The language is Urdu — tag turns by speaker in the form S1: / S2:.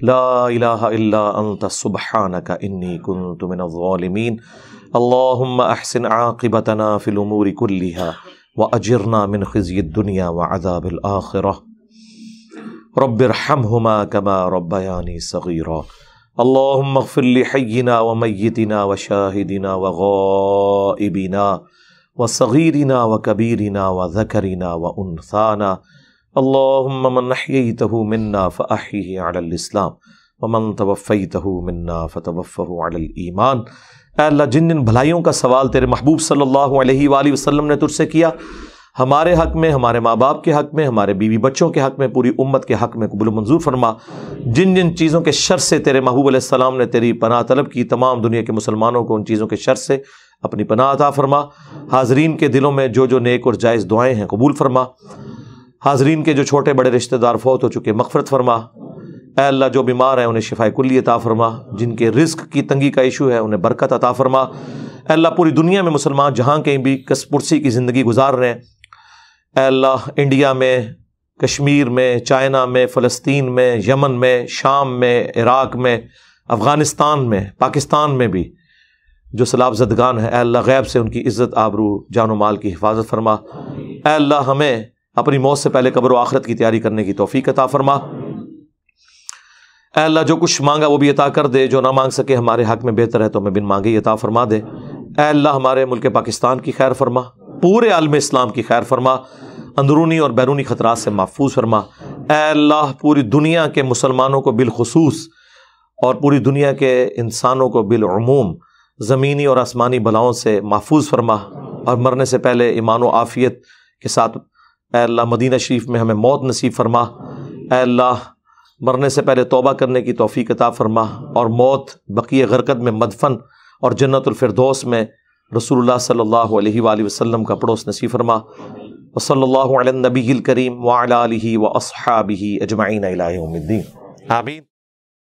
S1: لا إله إلا أنت سبحانك إني كنت من الظالمين اللهم أحسن عاقبتنا في الأمور كلها وأجرنا من خزي الدنيا وعذاب الآخرة رب ارحمهما كما ربياني صغيرا اللهم اغفر لحينا وميتنا وشاهدنا وغائبنا وصغيرنا وكبيرنا وذكرنا وأنثانا من منا منا اے اللہ جن جن بھلائیوں کا سوال تیرے محبوب صلی اللہ علیہ وآلہ وسلم نے سے کیا ہمارے حق میں ہمارے ماں باپ کے حق میں ہمارے بیوی بچوں کے حق میں پوری امت کے حق قبول قبل منظور فرما جن جن چیزوں کے شر سے تیرے محبوب علیہ السلام نے تیری پناہ طلب کی تمام دنیا کے مسلمانوں کو ان چیزوں کے شر سے اپنی پناہ عطا فرما حاضرین کے دلوں میں جو جو نیک اور جائز دعائیں ہیں قبول فرما حاضرین کے جو چھوٹے بڑے رشتہ دار فوت ہو چکے مغفرت فرما اے اللہ جو بیمار ہیں انہیں شفائے کلی عطا فرما جن کے رزق کی تنگی کا ایشو ہے انہیں برکت عطا فرما اے اللہ پوری دنیا میں مسلمان جہاں کہیں بھی کس پرسی کی زندگی گزار رہے ہیں اے اللہ انڈیا میں کشمیر میں چائنا میں فلسطین میں یمن میں شام میں عراق میں افغانستان میں پاکستان میں بھی جو سلاب زدگان ہیں اے اللہ غیب سے ان کی عزت آبرو جان و مال کی حفاظت فرما اے اللہ ہمیں اپنی موت سے پہلے قبر و آخرت کی تیاری کرنے کی توفیق عطا فرما اے اللہ جو کچھ مانگا وہ بھی عطا کر دے جو نہ مانگ سکے ہمارے حق میں بہتر ہے تو ہمیں بن مانگے عطا فرما دے اے اللہ ہمارے ملک پاکستان کی خیر فرما پورے عالم اسلام کی خیر فرما اندرونی اور بیرونی خطرات سے محفوظ فرما اے اللہ پوری دنیا کے مسلمانوں کو بالخصوص اور پوری دنیا کے انسانوں کو بالعموم زمینی اور آسمانی بلاؤں سے محفوظ فرما اور مرنے سے پہلے ایمان و عافیت کے ساتھ اے اللہ مدینہ شریف میں ہمیں موت نصیب فرما اے اللہ مرنے سے پہلے توبہ کرنے کی توفیق عطا فرما اور موت بقیہ غرکت میں مدفن اور جنت الفردوس میں رسول اللہ صلی اللہ علیہ وآلہ وسلم کا پڑوس نصیب فرما و صلی اللہ الکریم وعلیٰ علیہ و اجمعین الہ المدين آمین